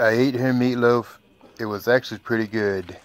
I ate her meatloaf. It was actually pretty good.